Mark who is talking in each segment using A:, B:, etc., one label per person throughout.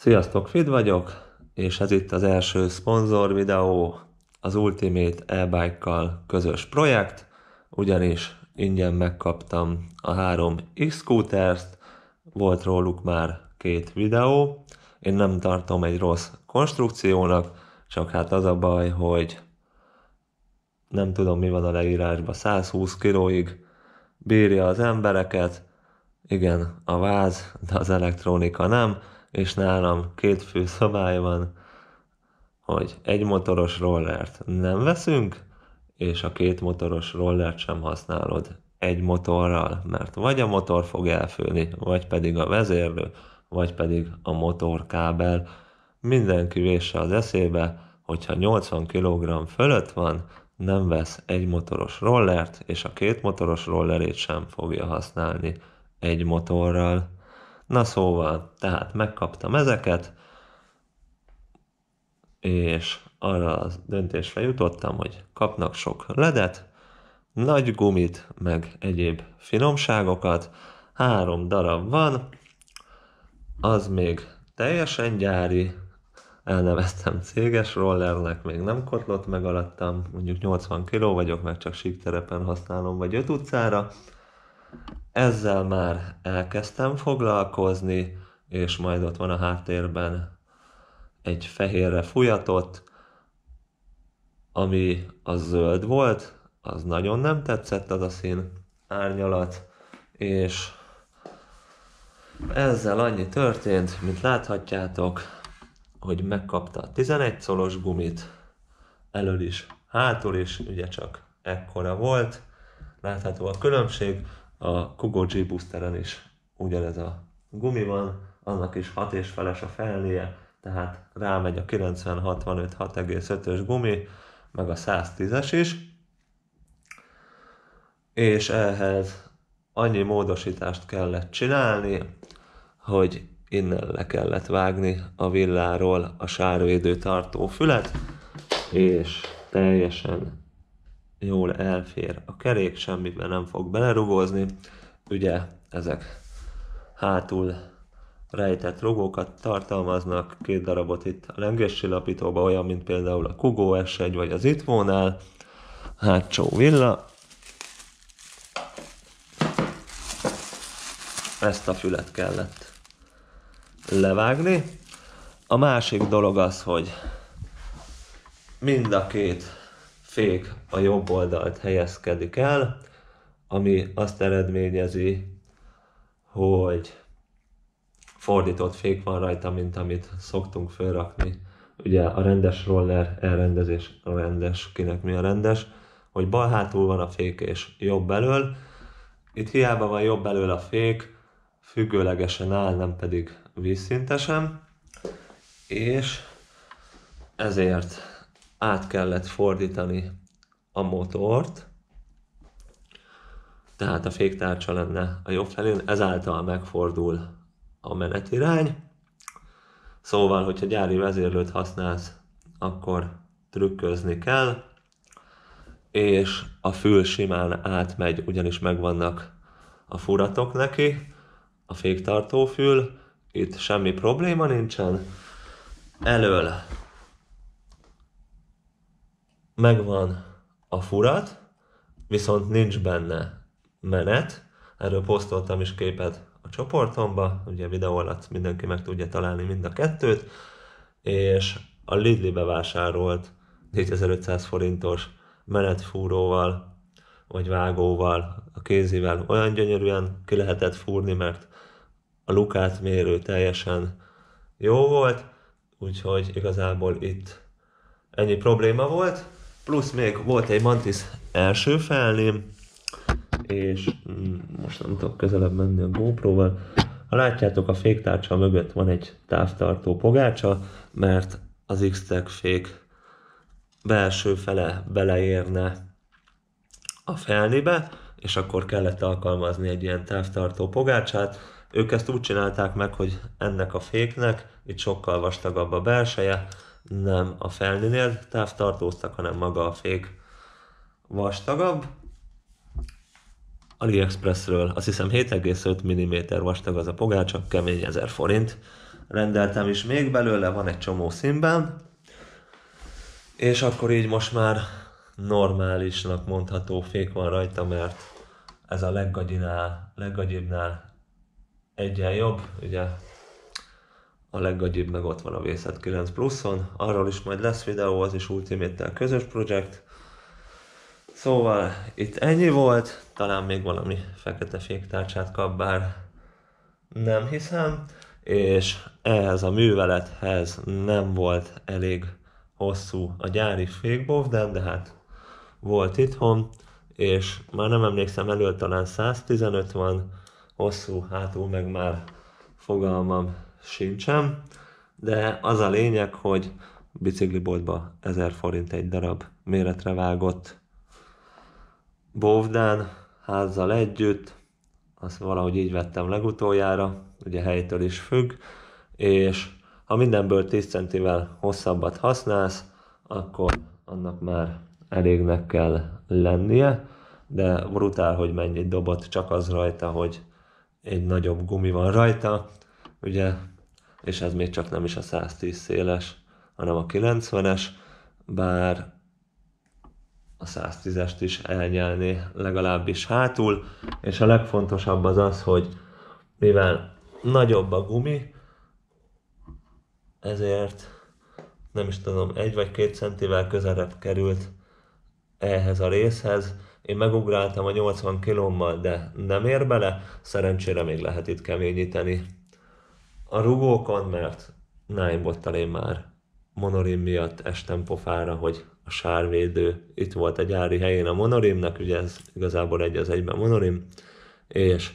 A: Sziasztok, Fid vagyok, és ez itt az első szponzor videó, az Ultimate e-bike-kal közös projekt, ugyanis ingyen megkaptam a három X-scootert, volt róluk már két videó, én nem tartom egy rossz konstrukciónak, csak hát az a baj, hogy nem tudom mi van a leírásban, 120 kilóig bírja az embereket, igen, a váz, de az elektronika nem, és nálam két fő szabály van, hogy egy motoros rollert nem veszünk, és a két motoros rollert sem használod egy motorral, mert vagy a motor fog elfőni, vagy pedig a vezérlő, vagy pedig a motorkábel. Mindenki vésse az eszébe, hogyha 80 kg fölött van, nem vesz egy motoros rollert, és a két motoros rollerét sem fogja használni egy motorral. Na szóval, tehát megkaptam ezeket, és arra a döntésre jutottam, hogy kapnak sok ledet, nagy gumit, meg egyéb finomságokat, három darab van, az még teljesen gyári, elneveztem céges rollernek, még nem kotlott meg alattam, mondjuk 80 kg vagyok, meg csak terepen használom, vagy 5 utcára, ezzel már elkezdtem foglalkozni, és majd ott van a háttérben egy fehérre fújatott, ami a zöld volt, az nagyon nem tetszett az a szín árnyalat, és ezzel annyi történt, mint láthatjátok, hogy megkapta a 11 szolos gumit, elől is, hátul is, ugye csak ekkora volt, látható a különbség, a Kogo G boosteren is ugyanez a gumi van, annak is 6 és feles a felnéje, tehát rámegy a 90 6,5-ös gumi, meg a 110-es is, és ehhez annyi módosítást kellett csinálni, hogy innen le kellett vágni a villáról a sárvédő tartó fület, és teljesen jól elfér. A kerék semmiben nem fog belerugózni, ugye ezek hátul rejtett rugókat tartalmaznak, két darabot itt a lengéssilapítóban, olyan, mint például a Kugó S1 vagy az Itvónál, hátsó villa, ezt a fület kellett levágni. A másik dolog az, hogy mind a két fék a jobb oldalt helyezkedik el, ami azt eredményezi, hogy fordított fék van rajta, mint amit szoktunk felrakni. Ugye a rendes roller elrendezés a rendes, kinek mi a rendes, hogy bal hátul van a fék és jobb elől. Itt hiába van jobb elől a fék, függőlegesen áll, nem pedig vízszintesen, és ezért át kellett fordítani a motort, tehát a féktárcsa lenne a jobb felén, ezáltal megfordul a menetirány. Szóval, hogyha gyári vezérlőt használsz, akkor trükközni kell, és a fül simán átmegy, ugyanis megvannak a furatok neki, a féktartófül, itt semmi probléma nincsen. Elől megvan a furat, viszont nincs benne menet, erről posztoltam is képet a csoportomba, ugye videó alatt mindenki meg tudja találni mind a kettőt, és a Lidlibe vásárolt 4500 forintos menetfúróval, vagy vágóval, a kézivel olyan gyönyörűen ki lehetett fúrni, mert a lukát mérő teljesen jó volt, úgyhogy igazából itt ennyi probléma volt, Plusz még volt egy Mantis első felném, és mm, most nem tudok közelebb menni a GoPro-val. Ha látjátok, a féktárcsa mögött van egy távtartó pogácsa, mert az x fék belső fele beleérne a felnibe, és akkor kellett alkalmazni egy ilyen távtartó pogácsát. Ők ezt úgy csinálták meg, hogy ennek a féknek itt sokkal vastagabb a belseje, nem a felnőnél távtartóztak, hanem maga a fék vastagabb. AliExpressről azt hiszem 7,5 mm vastag az a pogár, csak kemény 1000 forint. Rendeltem is még belőle, van egy csomó színben. És akkor így most már normálisnak mondható fék van rajta, mert ez a leggagyibnál egyen jobb, ugye a leggagyibb meg ott van a Vészet 9 pluszon, arról is majd lesz videó, az is ultimate közös projekt. Szóval itt ennyi volt, talán még valami fekete féktárcsát kap, bár nem hiszem, és ehhez a művelethez nem volt elég hosszú a gyári fékbovdám, de hát volt itthon, és már nem emlékszem, elő talán 115 van, hosszú, hátul meg már fogalmam sincsen, de az a lényeg, hogy bicikliboltba 1000 forint egy darab méretre vágott bovdán házzal együtt, azt valahogy így vettem legutoljára, ugye helytől is függ, és ha mindenből 10 centivel hosszabbat használsz, akkor annak már elégnek kell lennie, de brutál, hogy mennyit dobott csak az rajta, hogy egy nagyobb gumi van rajta, ugye, és ez még csak nem is a 110 széles, hanem a 90-es, bár a 110-est is elnyelni legalábbis hátul, és a legfontosabb az az, hogy mivel nagyobb a gumi, ezért nem is tudom, egy vagy két centivel közelebb került ehhez a részhez. Én megugráltam a 80 kilommal, de nem ér bele, szerencsére még lehet itt keményíteni a rugókon, mert Ninebottal én már monorim miatt estem pofára, hogy a sárvédő itt volt a gyári helyén a monorimnak, ugye ez igazából egy az egyben monorim, és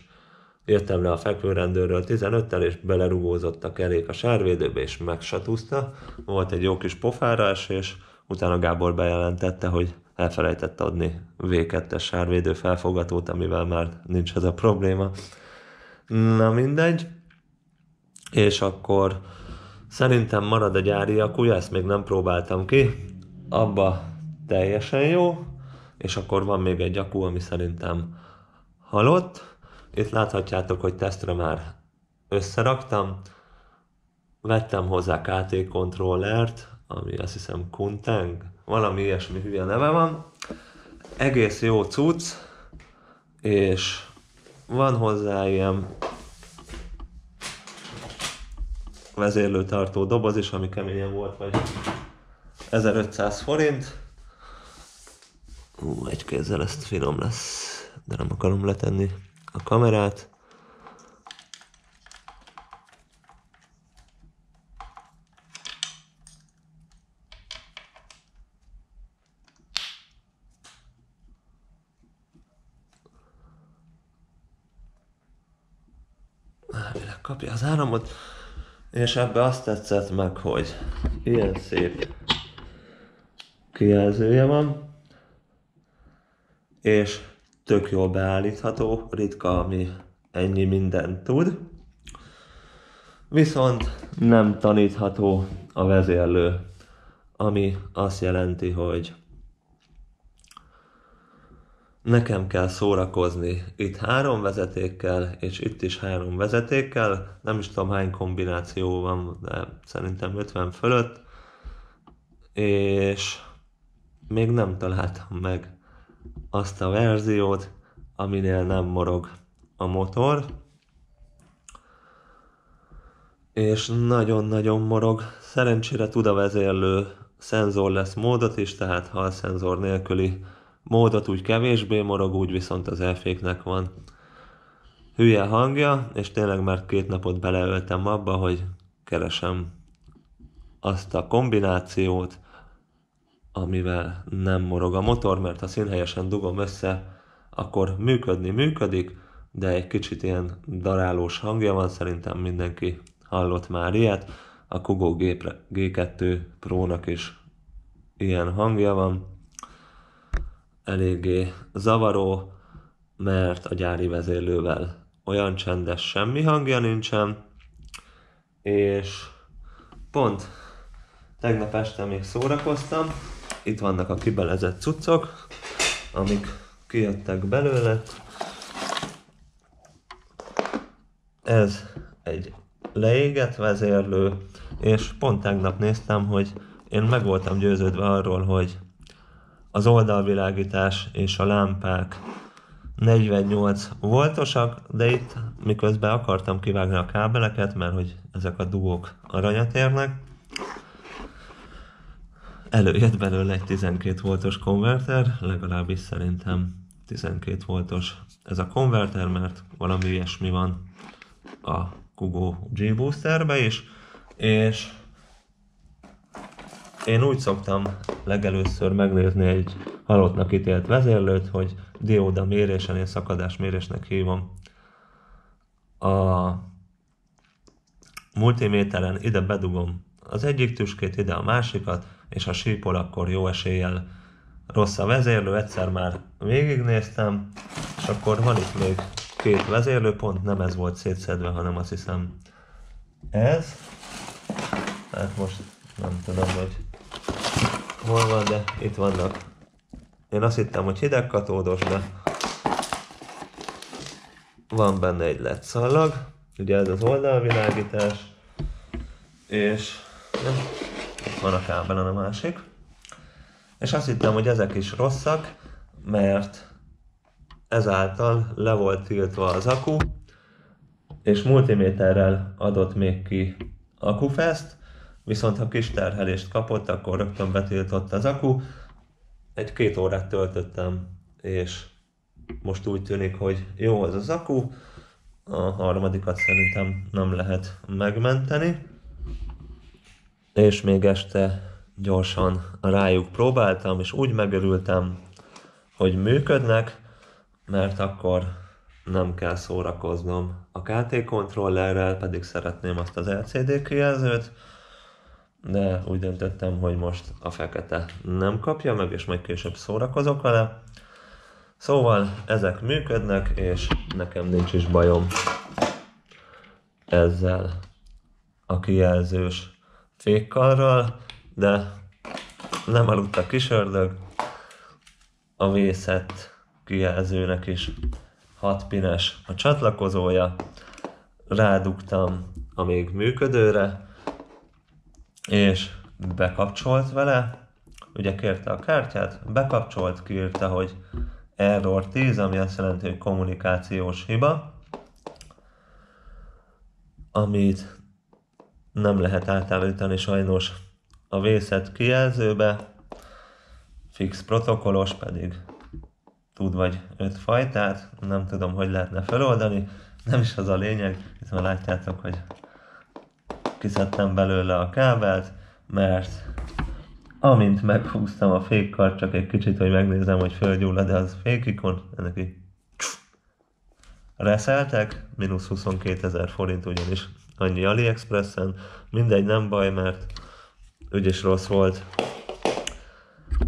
A: jöttem le a fekvőrendőről 15-tel, és belerugózott a kerék a sárvédőbe, és megsatúzta. Volt egy jó kis pofárás, és utána Gábor bejelentette, hogy elfelejtett adni V2-es sárvédő felfogatót, amivel már nincs ez a probléma. Na mindegy, és akkor szerintem marad a gyári akúja, ezt még nem próbáltam ki, abba teljesen jó, és akkor van még egy akú, ami szerintem halott. Itt láthatjátok, hogy tesztre már összeraktam. Vettem hozzá KT kontrollert, ami azt hiszem Kunteng, valami ilyesmi hülye neve van. Egész jó cucc, és van hozzá ilyen vezérlő tartó doboz is, ami keményen volt, vagy 1500 forint. Ú, egy kézzel ezt finom lesz, de nem akarom letenni a kamerát. kapja az áramot. És ebbe azt tetszett meg, hogy ilyen szép kijelzője van, és tök jól beállítható, ritka, ami ennyi mindent tud. Viszont nem tanítható a vezérlő, ami azt jelenti, hogy nekem kell szórakozni itt három vezetékkel, és itt is három vezetékkel, nem is tudom hány kombináció van, de szerintem 50 fölött, és még nem találtam meg azt a verziót, aminél nem morog a motor, és nagyon-nagyon morog. Szerencsére tud a vezérlő szenzor lesz módot is, tehát ha a szenzor nélküli módot úgy kevésbé morog, úgy viszont az elféknek van hülye hangja, és tényleg már két napot beleöltem abba, hogy keresem azt a kombinációt, amivel nem morog a motor, mert ha színhelyesen dugom össze, akkor működni működik, de egy kicsit ilyen darálós hangja van, szerintem mindenki hallott már ilyet. A Kugó G2 Pro-nak is ilyen hangja van eléggé zavaró, mert a gyári vezérlővel olyan csendes semmi hangja nincsen, és pont tegnap este még szórakoztam, itt vannak a kibelezett cuccok, amik kijöttek belőle. Ez egy leégett vezérlő, és pont tegnap néztem, hogy én meg voltam győződve arról, hogy az oldalvilágítás és a lámpák 48 voltosak, de itt miközben akartam kivágni a kábeleket, mert hogy ezek a dugók aranyat érnek, előjött belőle egy 12 voltos konverter, legalábbis szerintem 12 voltos ez a konverter, mert valami ilyesmi van a Kugó G-boosterbe is, és én úgy szoktam legelőször megnézni egy halottnak ítélt vezérlőt, hogy dióda mérésen, én mérésnek hívom. A multiméteren ide bedugom az egyik tüskét, ide a másikat, és ha sípol, akkor jó eséllyel rossz a vezérlő, egyszer már végignéztem, és akkor van itt még két vezérlőpont, nem ez volt szétszedve, hanem azt hiszem ez. Hát most nem tudom, hogy hol van, de itt vannak. Én azt hittem, hogy katódos, de van benne egy LED szallag, ugye ez az oldalvilágítás, és itt van a kábelen a másik. És azt hittem, hogy ezek is rosszak, mert ezáltal le volt tiltva az aku, és multiméterrel adott még ki akufest, viszont ha kis terhelést kapott, akkor rögtön betiltott az aku. Egy-két órát töltöttem, és most úgy tűnik, hogy jó az az aku, a harmadikat szerintem nem lehet megmenteni. És még este gyorsan rájuk próbáltam, és úgy megörültem, hogy működnek, mert akkor nem kell szórakoznom. A KT kontrollerrel pedig szeretném azt az LCD kijelzőt, de úgy döntöttem, hogy most a fekete nem kapja meg, és majd később szórakozok vele. Szóval ezek működnek, és nekem nincs is bajom ezzel a kijelzős fékkalral, de nem aludt a ördög. a vészet kijelzőnek is 6 pines a csatlakozója, rádugtam a még működőre, és bekapcsolt vele, ugye kérte a kártyát, bekapcsolt, kiírta, hogy error 10, ami azt jelenti, hogy kommunikációs hiba, amit nem lehet átállítani sajnos a vészet kijelzőbe, fix protokolos pedig tud vagy öt fajtát, nem tudom, hogy lehetne feloldani, nem is az a lényeg, itt már látjátok, hogy kiszedtem belőle a kábelt, mert amint meghúztam a fékkart, csak egy kicsit, hogy megnézem, hogy fölgyullad az fékikon, ennek így reszeltek, mínusz 22 ezer forint ugyanis annyi AliExpressen, mindegy, nem baj, mert úgyis rossz volt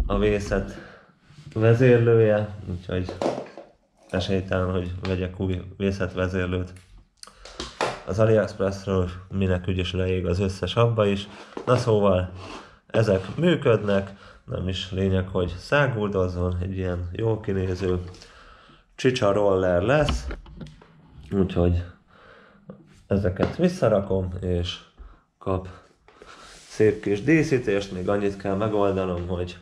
A: a vészet vezérlője, úgyhogy esélytelen, hogy vegyek új vészet vezérlőt az AliExpressről minek ügyes leég az összes abba is. Na szóval ezek működnek, nem is lényeg, hogy száguldozzon, egy ilyen jó kinéző csicsa roller lesz, úgyhogy ezeket visszarakom, és kap szép kis díszítést, még annyit kell megoldanom, hogy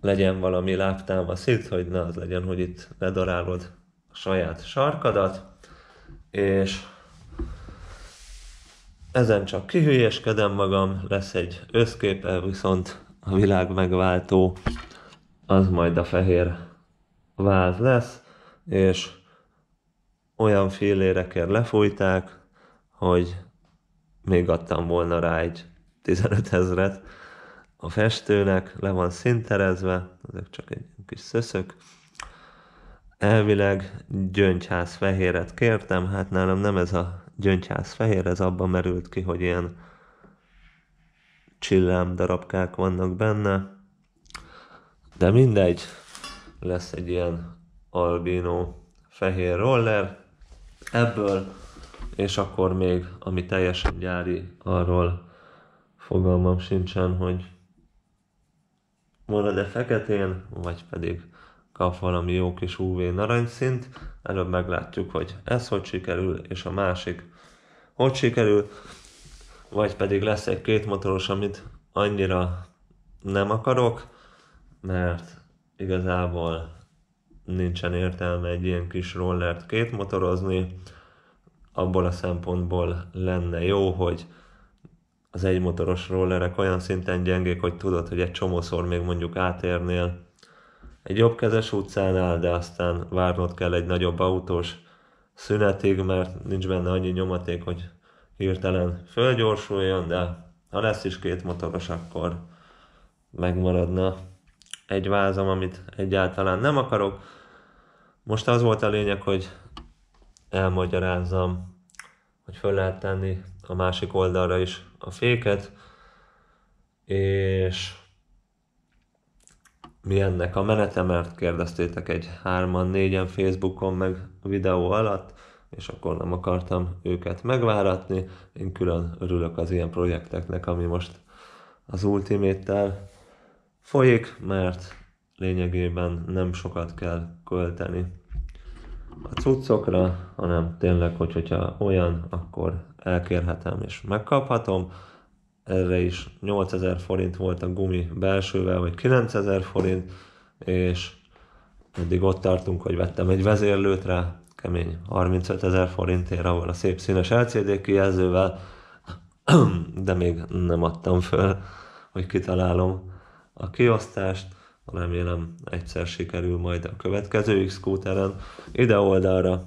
A: legyen valami láptáma, szit, hogy ne az legyen, hogy itt bedarálod a saját sarkadat és ezen csak kihülyeskedem magam, lesz egy összképe, viszont a világ megváltó az majd a fehér váz lesz, és olyan félérekért lefújták, hogy még adtam volna rá egy 15 ezret a festőnek, le van szinterezve, ezek csak egy kis szöszök, elvileg gyöngyház fehéret kértem, hát nálam nem ez a gyöngyház fehér, ez abban merült ki, hogy ilyen csillám darabkák vannak benne, de mindegy, lesz egy ilyen albino fehér roller ebből, és akkor még, ami teljesen gyári, arról fogalmam sincsen, hogy marad-e feketén, vagy pedig kap valami jó kis UV narancsszint, előbb meglátjuk, hogy ez hogy sikerül, és a másik hogy sikerül, vagy pedig lesz egy két motoros, amit annyira nem akarok, mert igazából nincsen értelme egy ilyen kis rollert két motorozni, abból a szempontból lenne jó, hogy az egymotoros rollerek olyan szinten gyengék, hogy tudod, hogy egy csomószor még mondjuk átérnél egy jobbkezes utcánál, de aztán várnod kell egy nagyobb autós szünetig, mert nincs benne annyi nyomaték, hogy hirtelen fölgyorsuljon, de ha lesz is két motoros, akkor megmaradna egy vázam, amit egyáltalán nem akarok. Most az volt a lényeg, hogy elmagyarázzam, hogy föl lehet tenni a másik oldalra is a féket, és mi ennek a menete, mert kérdeztétek egy hárman, négyen Facebookon meg videó alatt, és akkor nem akartam őket megváratni. Én külön örülök az ilyen projekteknek, ami most az ultimate folyik, mert lényegében nem sokat kell költeni a cuccokra, hanem tényleg, hogy, hogyha olyan, akkor elkérhetem és megkaphatom erre is 8000 forint volt a gumi belsővel, vagy 9000 forint, és eddig ott tartunk, hogy vettem egy vezérlőt rá, kemény 35 ezer forintért, ahol a szép színes LCD kijelzővel, de még nem adtam föl, hogy kitalálom a kiosztást, remélem egyszer sikerül majd a következő x skúteren ide oldalra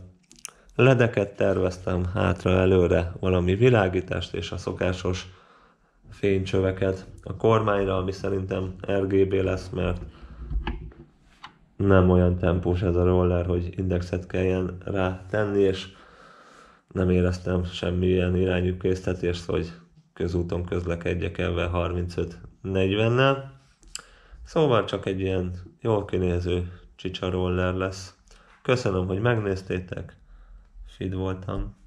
A: ledeket terveztem, hátra előre valami világítást és a szokásos fénycsöveket. A kormányra, ami szerintem RGB lesz, mert nem olyan tempós ez a roller, hogy indexet kelljen rá tenni, és nem éreztem semmilyen irányú késztetést, hogy közúton közlekedjek ebben 35-40-nel. Szóval csak egy ilyen jól kinéző csicsaroller lesz. Köszönöm, hogy megnéztétek, Sid voltam.